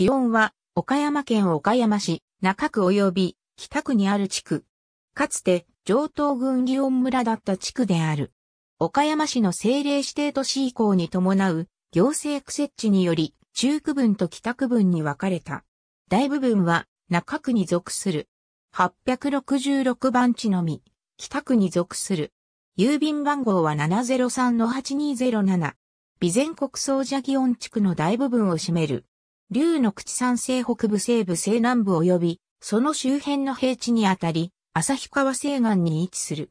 気温は、岡山県岡山市、中区及び北区にある地区。かつて、上東郡祇園村だった地区である。岡山市の政令指定都市移行に伴う、行政区設置により、中区分と北区分に分かれた。大部分は、中区に属する。866番地のみ、北区に属する。郵便番号は703-8207。備前国総社祇園地区の大部分を占める。竜の口山西北部西部西南部及び、その周辺の平地にあたり、旭川西岸に位置する。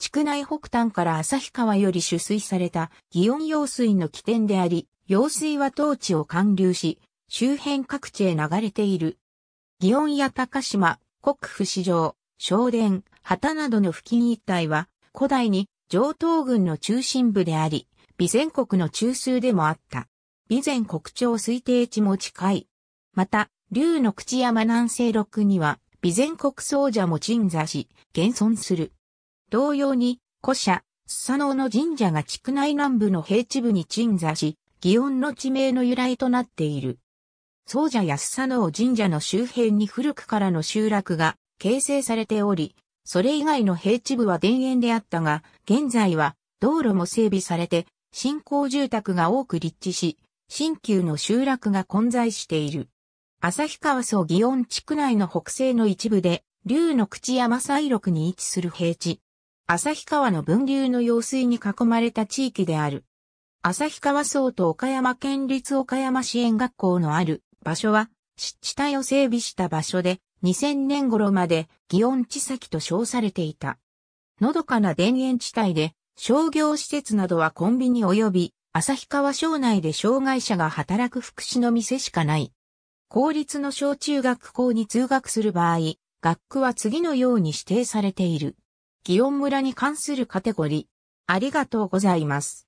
地区内北端から旭川より取水された祇園用水の起点であり、用水は当地を貫流し、周辺各地へ流れている。祇園や高島、国府市場、正殿、旗などの付近一帯は、古代に上東軍の中心部であり、備前国の中枢でもあった。以前国庁推定地も近い。また、竜の口山南西六には、備前国総社も鎮座し、現存する。同様に、古社、スサノオの神社が地区内南部の平地部に鎮座し、祇園の地名の由来となっている。総社やスサノオ神社の周辺に古くからの集落が形成されており、それ以外の平地部は田園であったが、現在は道路も整備されて、新興住宅が多く立地し、新旧の集落が混在している。旭川荘祇園地区内の北西の一部で、竜の口山西麓に位置する平地。旭川の分流の用水に囲まれた地域である。旭川荘と岡山県立岡山支援学校のある場所は、湿地帯を整備した場所で、2000年頃まで祇園地先と称されていた。のどかな田園地帯で、商業施設などはコンビニ及び旭川省内で障害者が働く福祉の店しかない。公立の小中学校に通学する場合、学区は次のように指定されている。祇園村に関するカテゴリー。ありがとうございます。